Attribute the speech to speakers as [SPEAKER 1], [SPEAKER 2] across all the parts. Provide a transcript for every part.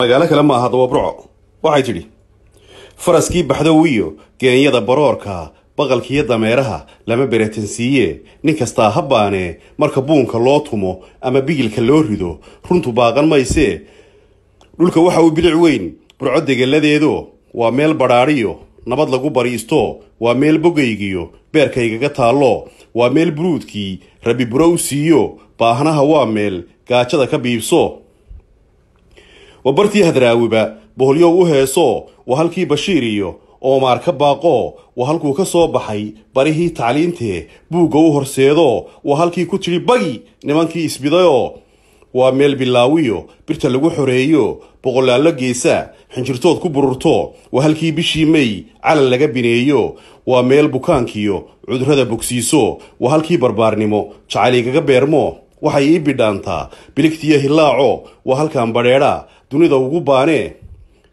[SPEAKER 1] magaalo kale maaha dababurco waxay tidhi faraskii baxdowiyo geenyada baroorka baqalkiiyo dameeraha lama beretansiiye nin kastaa ha baane marka buunka loo tumo ama bigilka loo rido runtu baaqan maysee dhulka waxa uu bilic weyn burco degelladeedo waa meel badhaadhiyo nabad lagu bariisto waa meel bogaygiyo igaga taallo waa meel buruudkii rabi buro u siiyo baahnaha waa meel gaajada ka biibso wabartii hadraawiba boholyow u heeso waa halkii bashiir iyo oomaar ka baaqoo waa halkuu ka soo baxay barihii tacliintee buugga u horseedo waa halkii ku tidhi bagi nimankii isbidayoo waa meel bilaawiyo birta lagu xoreeyo boqolaallo geesa xinjirtood ku bururto waa halkii bishii may calal laga bineeyo waa meel bukaankiyo cudurada bogsiiso waa halkii barbaarnimo jacayl igaga beermo waxay ii bidhaantaa biligtiyo hilaaco waa halkan badheedha dunida ugu baanee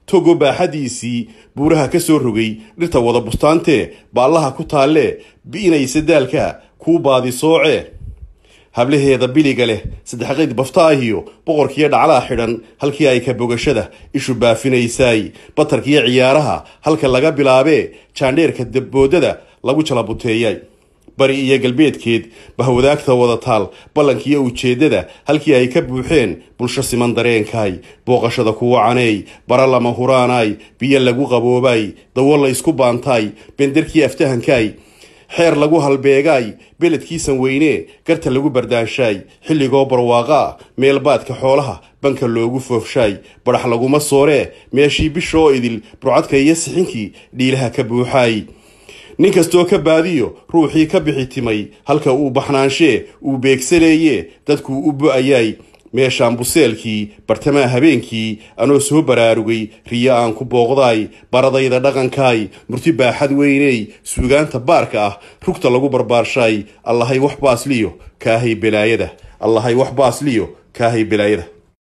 [SPEAKER 1] togo baaxadiisii buuraha ka soo rogay dhirta wada bustaantee baallaha ku taallee bi'inaysa daalka kuu baadi sooce hablaheeda biliga leh saddex qayd baftaahiyo boqorkiiyo dhaclaa xidhan halkii ay ka bogashada ishu baafinaysaay batarkiiyo ciyaaraha halka laga bilaabee jaandheerka dabboodada lagu jalabuteeyay bari iyo galbeedkeed bahwadaagta wadataal ballankiiyo ujeeddada halkii ay ka buuxeen bulsho siman dareenkaay booqashada kuwa caneey bara lama huraanaay biyo lagu qaboobay dawo la ysku baantaay benderkii aftahankaay xeer lagu halbeegaay beledkiisan weynee garta lagu bardaanshaay xilligoo barwaaqaa meel baadka xoolaha banka loogu foofshaay badhax laguma sooree meeshii bishoo idil burcadka iyo sixinkii dhiilaha ka buuxaay nin kastoo ka baadiyo ruuxii ka bixi timay halka uu baxnaanshee uu beegsanaeye dadkuu u bo'ayay meeshaan buseelkii bartamaha habeenkii anoo soo baraarugay riyo aan ku booqdaay baradayda dhaqankaay murti baaxad weyney suugaanta baarka ah rugta lagu barbaarshaay allahay wax baasliyo kaahay balaayada allahay wax baasliyo kaahay balaayada